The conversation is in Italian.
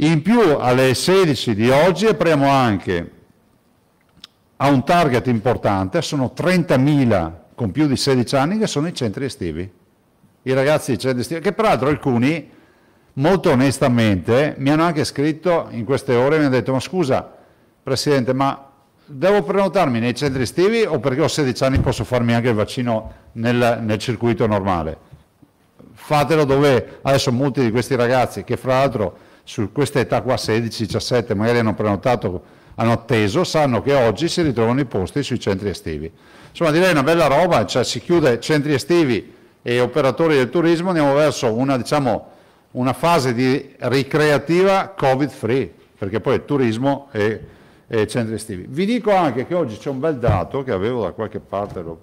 In più alle 16 di oggi apriamo anche a un target importante, sono 30.000 con più di 16 anni che sono i centri estivi. I ragazzi dei centri estivi, che peraltro alcuni molto onestamente mi hanno anche scritto in queste ore, mi hanno detto ma scusa Presidente, ma devo prenotarmi nei centri estivi o perché ho 16 anni posso farmi anche il vaccino nel, nel circuito normale? Fatelo dove adesso molti di questi ragazzi che fra l'altro su questa età qua, 16, 17, magari hanno prenotato, hanno atteso, sanno che oggi si ritrovano i posti sui centri estivi. Insomma direi una bella roba, cioè si chiude centri estivi e operatori del turismo, andiamo verso una, diciamo, una fase di ricreativa covid free, perché poi il turismo e, e centri estivi. Vi dico anche che oggi c'è un bel dato che avevo da qualche parte, lo